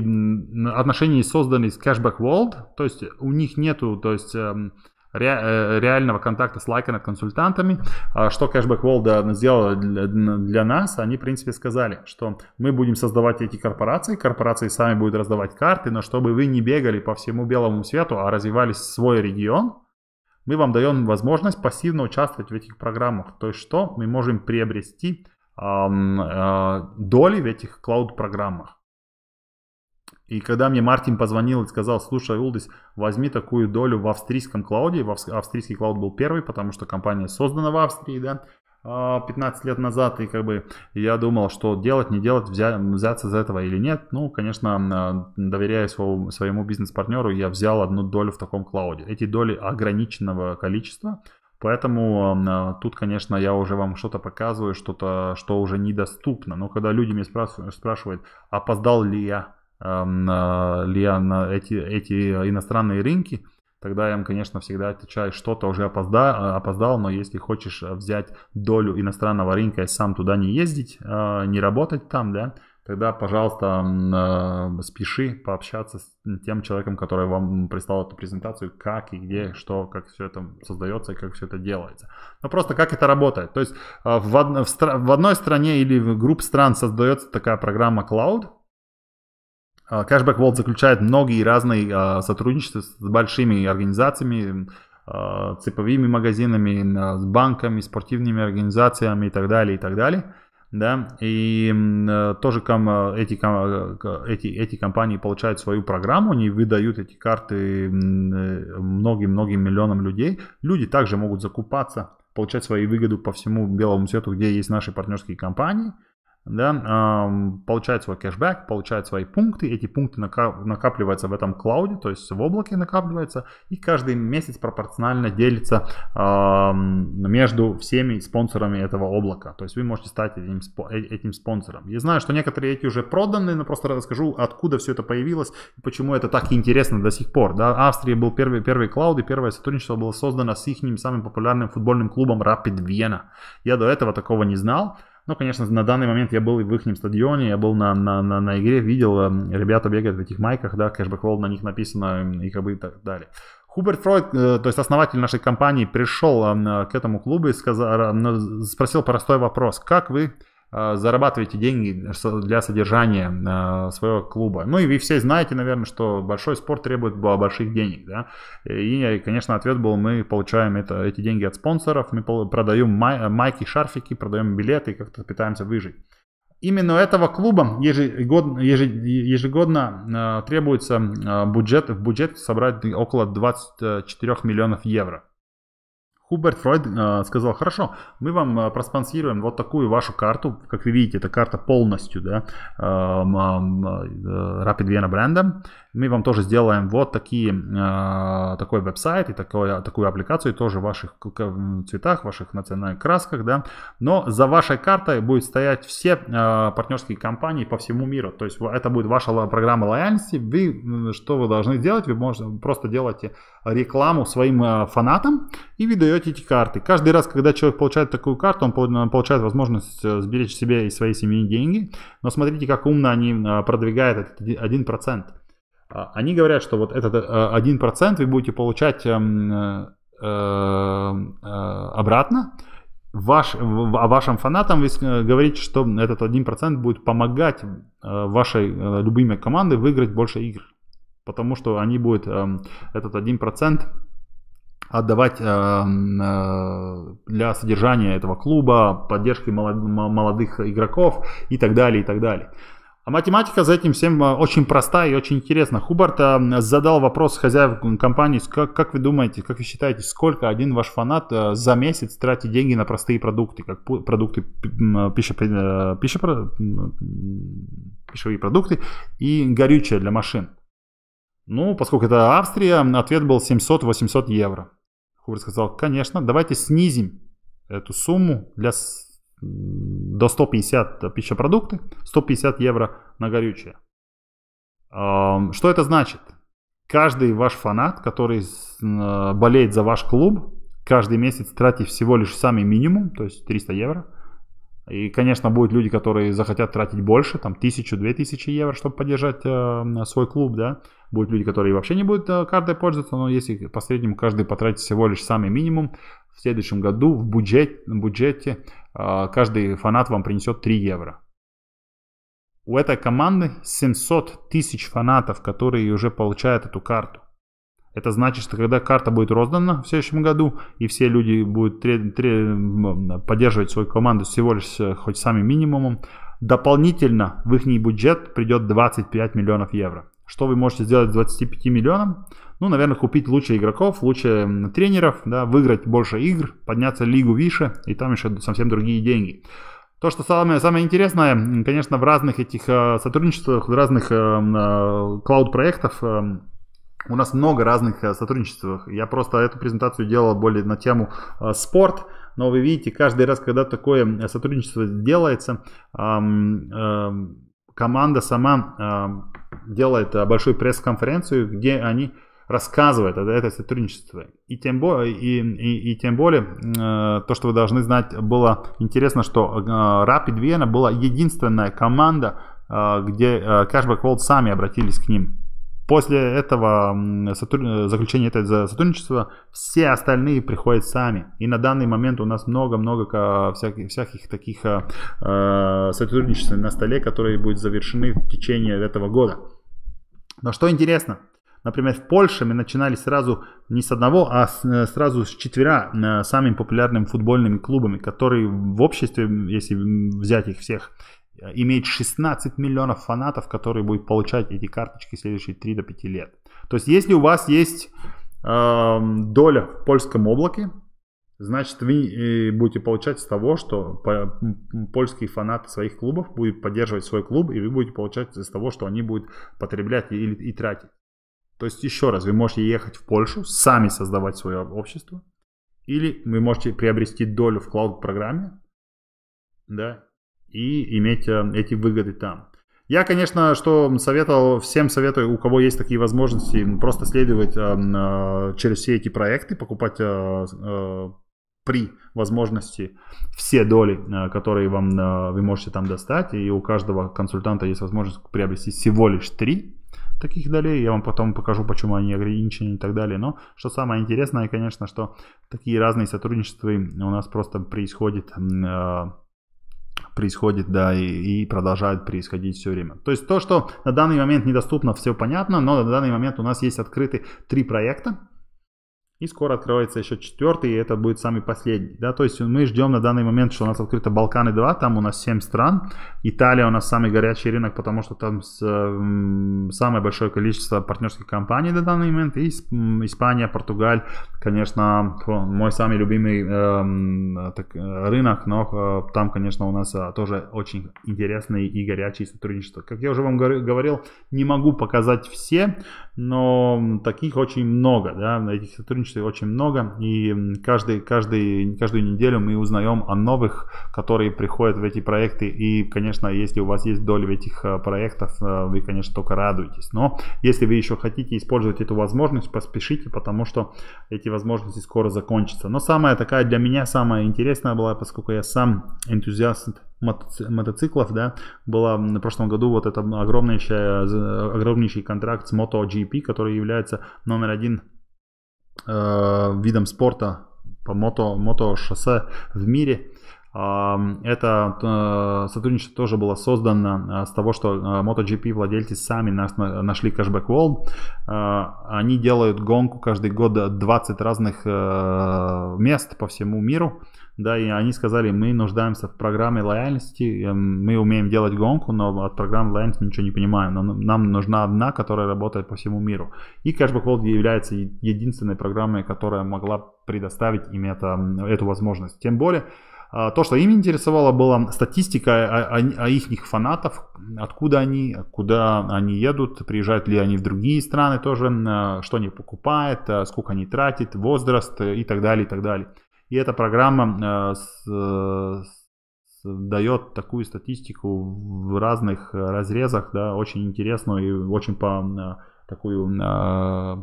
отношения созданы с Cashback World, то есть у них нету, то есть эм, ре, э, реального контакта с лайконет-консультантами. А что кэшбэк Волда сделал для, для нас, они, в принципе, сказали, что мы будем создавать эти корпорации, корпорации сами будут раздавать карты, но чтобы вы не бегали по всему белому свету, а развивались свой регион, мы вам даем возможность пассивно участвовать в этих программах. То есть что мы можем приобрести эм, э, доли в этих клауд-программах. И когда мне Мартин позвонил и сказал, слушай, Улдис, возьми такую долю в австрийском клауде, в австрийский клауд был первый, потому что компания создана в Австрии, да, 15 а, лет назад, и как бы я думал, что делать, не делать, взяться за этого или нет. Ну, конечно, а, доверяя своему, своему бизнес-партнеру, я взял одну долю в таком клауде. Эти доли ограниченного количества, Поэтому а, тут, конечно, я уже вам что-то показываю, что-то, что уже недоступно. Но когда люди меня спрашивают, опоздал ли я Лиан эти, эти иностранные рынки, тогда я им, конечно, всегда отвечаю, что-то уже опозда, опоздал, но если хочешь взять долю иностранного рынка и сам туда не ездить, а, не работать там, да, тогда, пожалуйста, а, спеши пообщаться с тем человеком, который вам прислал эту презентацию, как и где, что, как все это создается и как все это делается. Но ну, просто как это работает. То есть а, в, од- в, стра- в одной стране или в группе стран создается такая программа Cloud, а, Cashback World заключает многие разные а, сотрудничества с большими организациями, а, цеповыми магазинами, с банками, спортивными организациями и так далее, и так далее. Да, и тоже ком, эти, эти, эти компании получают свою программу, они выдают эти карты э, многим-многим миллионам людей. Люди также могут закупаться, получать свои выгоду по всему белому свету, где есть наши партнерские компании – да, получает свой кэшбэк, получает свои пункты, эти пункты накапливаются в этом клауде, то есть в облаке накапливаются, и каждый месяц пропорционально делится между всеми спонсорами этого облака, то есть вы можете стать этим, э, этим спонсором. Я знаю, что некоторые эти уже проданы, но просто расскажу, откуда все это появилось и почему это так интересно до сих пор. Да, Австрия был первый, первый клауд, и первое сотрудничество было создано с их самым популярным футбольным клубом Rapid Вена. Я до этого такого не знал, ну, конечно, на данный момент я был в их стадионе, я был на, на, на, на игре, видел, эм, ребята бегают в этих майках, да, кэшбэквол на них написано и как бы и так далее. Хуберт Фройд, э, то есть основатель нашей компании, пришел эм, к этому клубу и сказал, спросил простой вопрос. Как вы Э, зарабатываете деньги для содержания э, своего клуба. Ну и вы все знаете, наверное, что большой спорт требует больших денег, да. И, конечно, ответ был, мы получаем это, эти деньги от спонсоров, мы продаем майки, шарфики, продаем билеты и как-то пытаемся выжить. Именно этого клуба ежегодно, ежегодно э, требуется бюджет, в бюджет собрать около 24 миллионов евро. Хуберт Фройд э, сказал, хорошо, мы вам э, проспонсируем вот такую вашу карту. Как вы видите, эта карта полностью да, э, э, Rapid Vienna бренда мы вам тоже сделаем вот такие, э, такой веб-сайт и такое, такую аппликацию тоже в ваших цветах, в ваших национальных красках, да. Но за вашей картой будет стоять все э, партнерские компании по всему миру. То есть это будет ваша программа лояльности. Вы, что вы должны делать? Вы можете, просто делаете рекламу своим э, фанатам и вы даете эти карты. Каждый раз, когда человек получает такую карту, он э, получает возможность э, сберечь себе и своей семьи деньги. Но смотрите, как умно они э, продвигают этот 1%. А, они говорят, что вот этот 1% э, вы будете получать эм, э, э, обратно, ваш, о вашим фанатам вы говорите, что этот 1% будет помогать вашей любимой команде выиграть больше игр. Потому что они будут эм, этот 1% отдавать эм, для содержания этого клуба, поддержки молодых игроков и так далее, и так далее. А математика за этим всем а, очень простая и очень интересна. Хубарт а, задал вопрос хозяев компании, как, как вы думаете, как вы считаете, сколько один ваш фанат а, за месяц тратит деньги на простые продукты, как продукты пища, пища, э, пищевые продукты и горючее для машин? Ну, поскольку это Австрия, ответ был 700-800 евро. Хубарт сказал, конечно, давайте снизим эту сумму для до 150 пищепродукты, 150 евро на горючее. Что это значит? Каждый ваш фанат, который э, болеет за ваш клуб, каждый месяц тратит всего лишь самый минимум, то есть 300 евро. И, конечно, будут люди, которые захотят тратить больше, там, 1000, 2000 евро, чтобы поддержать э, свой клуб, да. Будут люди, которые вообще не будут э, картой пользоваться, но если по среднему каждый потратит всего лишь самый минимум, в следующем году в бюджет, бюджете а, каждый фанат вам принесет 3 евро. У этой команды 700 тысяч фанатов, которые уже получают эту карту. Это значит, что когда карта будет роздана в следующем году, и все люди будут тре- тре- поддерживать свою команду всего лишь э, хоть самим минимумом, дополнительно в их бюджет придет 25 миллионов евро. Что вы можете сделать с 25 миллионом? Ну, наверное, купить лучших игроков, лучше тренеров, да, выиграть больше игр, подняться лигу выше, и там еще совсем другие деньги. То, что самое, самое интересное, конечно, в разных этих э, сотрудничествах, в разных э, э, клауд-проектах у нас много разных сотрудничеств. Я просто эту презентацию делал более на тему спорт, но вы видите, каждый раз, когда такое сотрудничество делается, команда сама делает э, большую пресс-конференцию, где они рассказывают о это сотрудничестве, И тем, бо, и, и, и тем более, э, то, что вы должны знать, было интересно, что э, Rapid Vienna была единственная команда, э, где э, Cashback World сами обратились к ним После этого сотруд... заключения этого сотрудничества все остальные приходят сами. И на данный момент у нас много-много всяких, всяких таких э, э, сотрудничеств на столе, которые будут завершены в течение этого года. Но что интересно, Например, в Польше мы начинали сразу не с одного, а с, э, сразу с четверя э, самыми популярными футбольными клубами, которые в обществе, если взять их всех, Э, имеет 16 миллионов фанатов, которые будут получать эти карточки следующие 3 до 5 лет. То есть, если у вас есть э, доля в польском облаке, значит, вы э, будете получать с того, что польские фанаты своих клубов будут поддерживать свой клуб, и вы будете получать из того, что они будут потреблять и, и, и тратить. То есть, еще раз, вы можете ехать в Польшу, сами создавать свое общество, или вы можете приобрести долю в клауд-программе, да, и иметь э, эти выгоды там. Я, конечно, что советовал, всем советую, у кого есть такие возможности, просто следовать эм, э, через все эти проекты, покупать э, э, при возможности все доли, э, которые вам э, вы можете там достать. И у каждого консультанта есть возможность приобрести всего лишь три таких долей. Я вам потом покажу, почему они ограничены и так далее. Но что самое интересное, конечно, что такие разные сотрудничества у нас просто происходят происходит, да, и, и продолжает происходить все время. То есть то, что на данный момент недоступно, все понятно, но на данный момент у нас есть открыты три проекта, и скоро открывается еще четвертый, и это будет самый последний. Да? То есть мы ждем на данный момент, что у нас открыто Балканы 2, там у нас 7 стран. Италия у нас самый горячий рынок, потому что там с, э, самое большое количество партнерских компаний на данный момент. И Испания, Португаль, конечно, мой самый любимый эм, э, так, рынок, но э, там, конечно, у нас э, тоже очень интересные и горячие сотрудничества. Как я уже вам говорил, не могу показать все, но таких очень много, да, этих сотрудничеств встреч очень много, и каждый, каждый, каждую неделю мы узнаем о новых, которые приходят в эти проекты, и, конечно, если у вас есть доля в этих э, проектов, э, вы, конечно, только радуетесь. Но если вы еще хотите использовать эту возможность, поспешите, потому что эти возможности скоро закончатся. Но самая такая для меня самая интересная была, поскольку я сам энтузиаст мотоциклов, да, была на прошлом году вот этот огромнейший, огромнейший контракт с MotoGP, который является номер один э, видам спорта по мото, мото-шоссе в мире. А, это э, сотрудничество тоже было создано э, с того, что э, MotoGP владельцы сами нас нашли Cashback World. Они делают гонку каждый год 20 разных мест по всему миру да, и они сказали, мы нуждаемся в программе лояльности, эм, мы умеем делать гонку, но от программы лояльности ничего не понимаем, но нам нужна одна, которая работает по всему миру. И Cashback World является единственной программой, которая могла предоставить им это, эту возможность. Тем более, а, то, что им интересовало, была статистика о, о, о их фанатов, откуда они, куда они едут, приезжают ли они в другие страны тоже, а, что они покупают, а, сколько они тратят, возраст э, и так далее, и так далее. И эта программа э, с, дает такую статистику в разных разрезах, да, очень интересную и очень по э, такую э,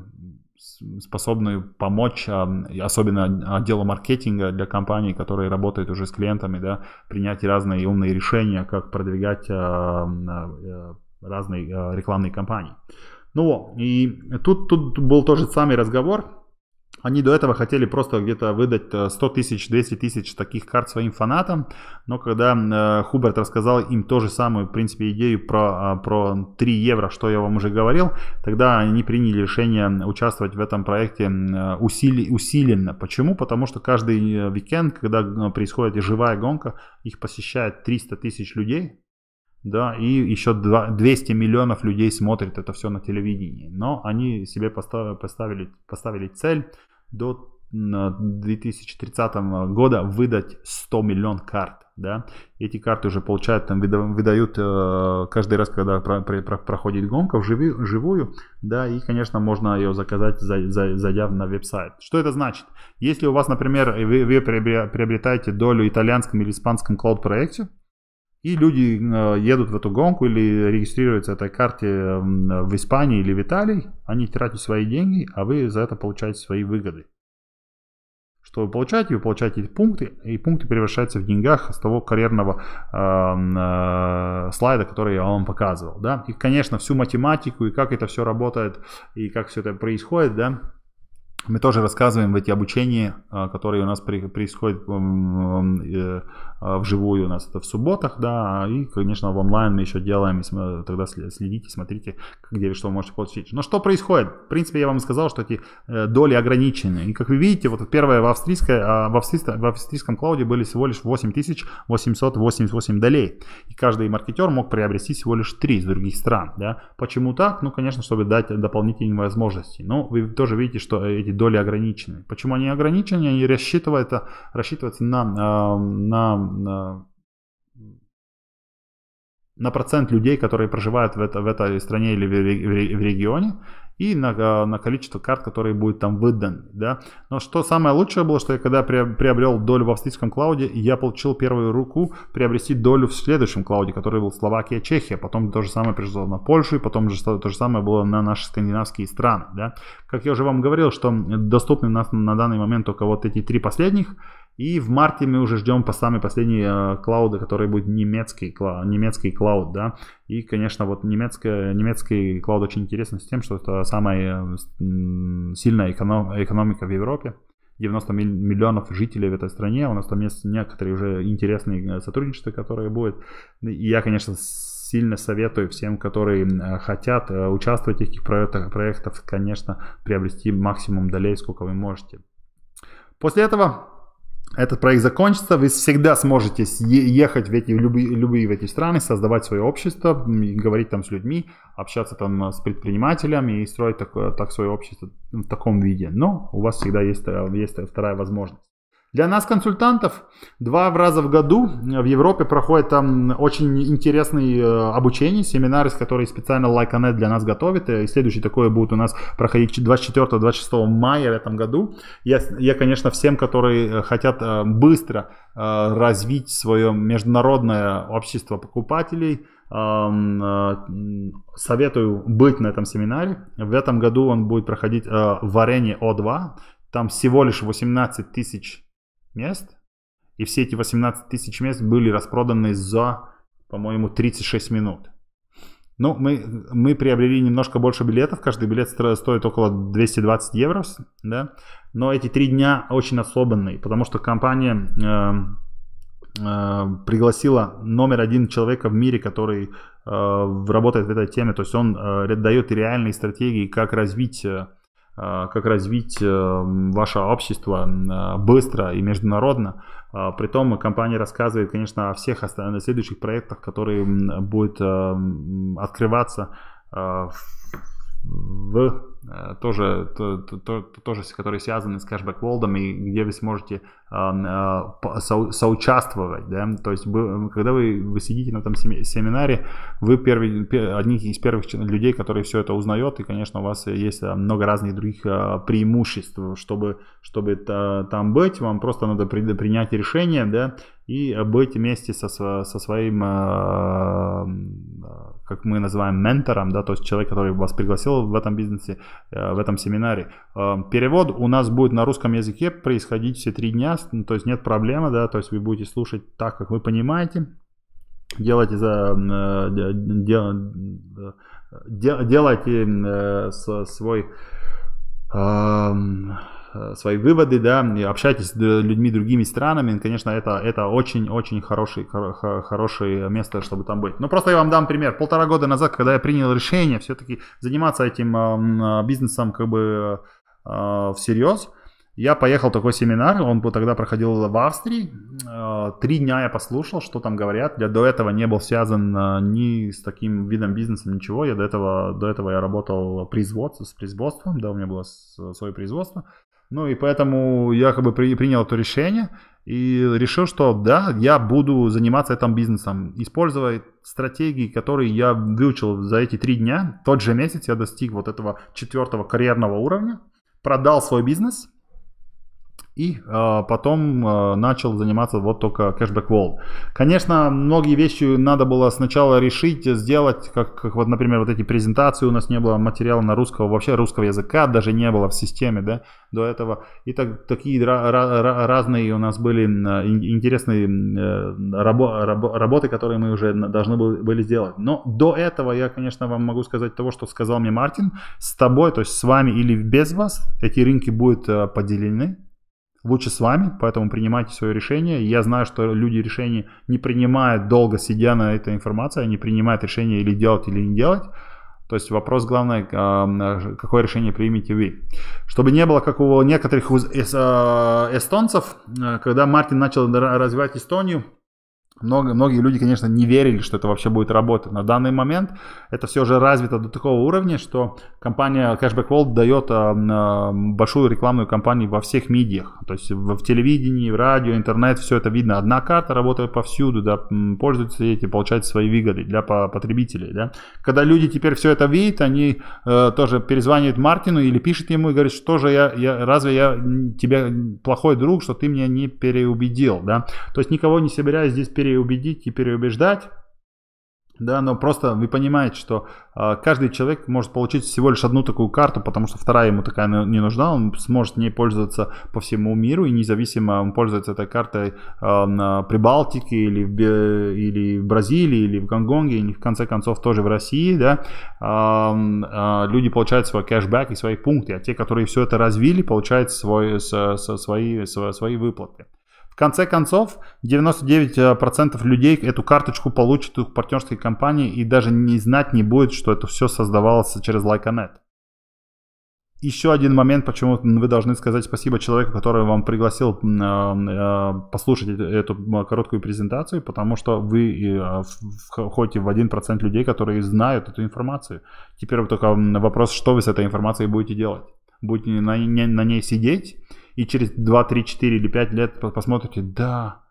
способную помочь, а, особенно отделу маркетинга для компаний, которые работают уже с клиентами, да, принять разные умные решения, как продвигать а, разные рекламные кампании. Ну, и тут, тут был тот же самый разговор, они до этого хотели просто где-то выдать 100 э, тысяч, 200 тысяч таких карт своим фанатам, но когда э, Хуберт рассказал им то же самую, в принципе, идею про, э, про 3 евро, что я вам уже говорил, тогда они приняли решение участвовать в этом проекте э, усили, усиленно. Почему? Потому что каждый уикенд, когда происходит живая гонка, их посещает 300 тысяч людей, да, и еще 200 миллионов людей смотрят это все на телевидении. Но они себе поставили, поставили, поставили цель до 2030 года выдать 100 миллион карт. Да? Эти карты уже получают, там, выдают э, каждый раз, когда про, про, про, проходит гонка вживи, живую, да, и, конечно, можно ее заказать, за, за, зайдя на веб-сайт. Что это значит? Если у вас, например, вы, вы приобретаете долю в итальянском или испанском клауд-проекте, и люди э, едут в эту гонку или регистрируются этой карте в Испании или в Италии, они тратят свои деньги, а вы за это получаете свои выгоды. Что вы получаете? Вы получаете эти пункты, и пункты превращаются в деньгах с того карьерного э, э, слайда, который я вам показывал. Да? И, конечно, всю математику, и как это все работает, и как все это происходит, да, мы тоже рассказываем в эти обучения, а, которые у нас при, происходят э, а, вживую у нас это в субботах, да, и, конечно, в онлайн мы еще делаем, и тогда следите, смотрите, где вы что можете получить. Но что происходит? В принципе, я вам сказал, что эти э, доли ограничены. И, как вы видите, вот первое в, австрийской, а, в, австрийском, в австрийском клауде были всего лишь 8888 долей. И каждый маркетер мог приобрести всего лишь 3 из других стран, да. Почему так? Ну, конечно, чтобы дать дополнительные возможности. Но вы тоже видите, что э, эти эти доли ограничены. Почему они ограничены? Они рассчитываются, рассчитываются на, э, на, на на процент людей, которые проживают в, это, в этой стране или в, в, в регионе, и на, а, на количество карт, которые будет там выдан. Да? Но что самое лучшее было, что я когда приобрел долю в австрийском клауде, я получил первую руку приобрести долю в следующем клауде, который был Словакия, Чехия. Потом то же самое пришло на Польшу, и потом же, то же самое было на наши скандинавские страны. Да? Как я уже вам говорил, что доступны нас на данный момент только вот эти три последних. И в марте мы уже ждем по самый последний э, клауд, который будет немецкий, кла, немецкий клауд, да. И, конечно, вот немецкая, немецкий клауд очень интересен с тем, что это самая э, сильная эконом, экономика в Европе. 90 миллионов жителей в этой стране. У нас там есть некоторые уже интересные э, сотрудничества, которые будут. И я, конечно, сильно советую всем, которые хотят э, участвовать в таких проектах, проектах конечно, приобрести максимум долей, сколько вы можете. После этого этот проект закончится, вы всегда сможете ехать в эти любые, любые в эти страны, создавать свое общество, говорить там с людьми, общаться там э, с предпринимателями и строить так, так свое общество в таком виде. Но у вас всегда есть, э, есть вторая возможность. Для нас, консультантов, два раза в году в Европе проходит там очень интересный э, обучение, семинары, с которой специально Лайконет like для нас готовит. И следующий такое будет у нас проходить 24-26 мая в этом году. Я, я, конечно, всем, которые э, хотят э, быстро развить свое международное общество покупателей, эм, советую быть на этом семинаре. В этом году он будет проходить в Арене О2. Там всего лишь 18 тысяч мест. И все эти 18 тысяч мест были распроданы за, по-моему, 36 минут. Ну, мы, мы приобрели немножко больше билетов. Каждый билет стоит около 220 евро. Да? Но эти три дня очень особенные, потому что компания э, э, пригласила номер один человека в мире, который э, работает в этой теме. То есть он э, дает реальные стратегии, как развить... Э, а, как развить эм, ваше общество а, быстро и международно. А, притом компания рассказывает, конечно, о всех остальных следующих проектах, которые будут эм, открываться в Э, тоже, то, то, тоже, которые связаны с кэшбэк волдом и где вы сможете со, эм, э, соучаствовать, да, то есть вы, когда вы, вы сидите на этом семинаре, вы первый, одни из первых людей, которые все это узнает, и, конечно, у вас есть э, много разных других преимуществ, чтобы, чтобы там быть, вам просто надо принять решение, да, и быть вместе со, со своим как мы называем, ментором, да, то есть человек, который вас пригласил в этом бизнесе, э, в этом семинаре. Эм, перевод у нас будет на русском языке происходить все три дня, ну, то есть нет проблемы, да, то есть вы будете слушать так, как вы понимаете, делайте за делайте свой Э, свои выводы, да, общайтесь с людьми другими странами, конечно, это, это очень-очень хороший, хоро, хорошее место, чтобы там быть. Но просто я вам дам пример. Полтора года назад, когда я принял решение все-таки заниматься этим э, бизнесом как бы э, всерьез, я поехал такой семинар, он тогда проходил в Австрии. Три дня я послушал, что там говорят. Я до этого не был связан ни с таким видом бизнеса, ничего. Я до этого, до этого я работал производство, с производством, да, у меня было свое производство. Ну и поэтому я как бы при, принял это решение и решил, что да, я буду заниматься этим бизнесом. Используя стратегии, которые я выучил за эти три дня, в тот же месяц я достиг вот этого четвертого карьерного уровня, продал свой бизнес – и э, потом э, начал заниматься вот только кэшбэк волл. Конечно, многие вещи надо было сначала решить, сделать, как, как вот, например, вот эти презентации у нас не было материала на русского, вообще русского языка даже не было в системе, да, до этого. И так, такие ra- ra- разные у нас были интересные э, рабо- рабо- работы, которые мы уже должны были сделать. Но до этого я, конечно, вам могу сказать того, что сказал мне Мартин, с тобой, то есть с вами или без вас эти рынки будут э, поделены, Лучше с вами, поэтому принимайте свое решение. Я знаю, что люди решения не принимают долго, сидя на этой информации, они принимают решение или делать, или не делать. То есть вопрос главное, а, а, какое решение примете вы. Чтобы не было, как у некоторых э, эстонцев, э, когда Мартин начал развивать Эстонию, много, многие люди, конечно, не верили, что это вообще будет работать. На данный момент это все уже развито до такого уровня, что компания Cashback World дает э, а, а, большую рекламную кампанию во всех медиях, То есть в, в телевидении, в радио, интернет, все это видно. Одна карта работает повсюду, да, пользуются эти, получают свои выгоды для по потребителей. Да. Когда люди теперь все это видят, они э, тоже перезванивают Мартину или пишут ему и говорят, что же я, я разве я тебе плохой друг, что ты меня не переубедил. Да. То есть никого не собираюсь здесь переубедить переубедить и переубеждать. Да, но просто вы понимаете, что э, каждый человек может получить всего лишь одну такую карту, потому что вторая ему такая не нужна, он сможет не пользоваться по всему миру, и независимо он пользуется этой картой э, на Прибалтике или в, или в Бразилии, или в Гонконге, или в конце концов тоже в России, да, э, э, люди получают свой кэшбэк и свои пункты, а те, которые все это развили, получают свой, с, с, свои, с, свои выплаты конце концов, 99% э, людей эту карточку получат у партнерской компании и даже не знать не будет, что это все создавалось через LikeNet. Еще один момент, почему вы должны сказать спасибо человеку, который вам пригласил э, э, послушать эту короткую презентацию, потому что вы входите в 1% людей, которые знают эту информацию. Теперь только вопрос, что вы с этой информацией будете делать. Будете на, на ней сидеть и через 2, 3, 4 или 5 лет посмотрите, да,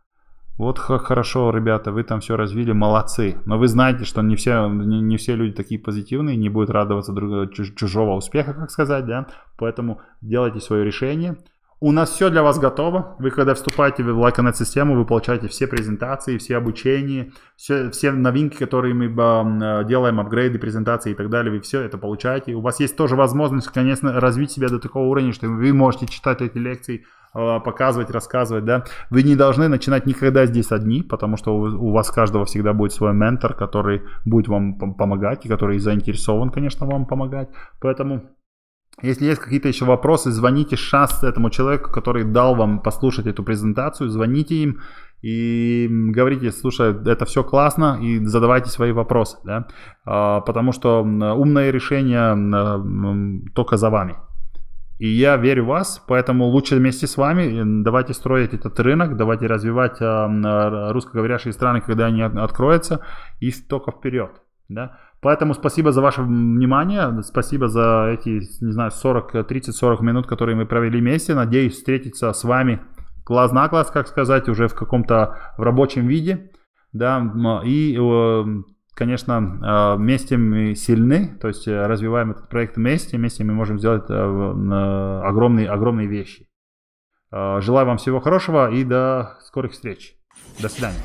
вот хорошо, ребята, вы там все развили, молодцы. Но вы знаете, что не все, не, не все люди такие позитивные, не будут радоваться друг, чуж, чужого успеха, как сказать, да. Поэтому делайте свое решение, у нас все для вас готово. Вы когда вступаете в Lacronet систему, вы получаете все презентации, все обучения, все, все новинки, которые мы э, делаем, апгрейды, презентации и так далее. Вы все это получаете. У вас есть тоже возможность, конечно, развить себя до такого уровня, что вы можете читать эти лекции, э, показывать, рассказывать, да. Вы не должны начинать никогда здесь одни, потому что у вас каждого всегда будет свой ментор, который будет вам помогать и который заинтересован, конечно, вам помогать. Поэтому если есть какие-то еще вопросы, звоните шанс этому человеку, который дал вам послушать эту презентацию, звоните им и говорите, слушай, это все классно, и задавайте свои вопросы, да? А, потому что умное решение а, только за вами. И я верю в вас, поэтому лучше вместе с вами. Давайте строить этот рынок, давайте развивать а, русскоговорящие страны, когда они откроются, и только вперед. Да? Поэтому спасибо за ваше внимание, спасибо за эти, не знаю, 40, 30-40 минут, которые мы провели вместе. Надеюсь встретиться с вами глаз на глаз, как сказать, уже в каком-то в рабочем виде. Да, и, э, конечно, э, вместе мы сильны, то есть э, развиваем этот проект вместе, вместе мы можем сделать огромные, огромные вещи. Желаю вам всего хорошего и до скорых встреч. До свидания.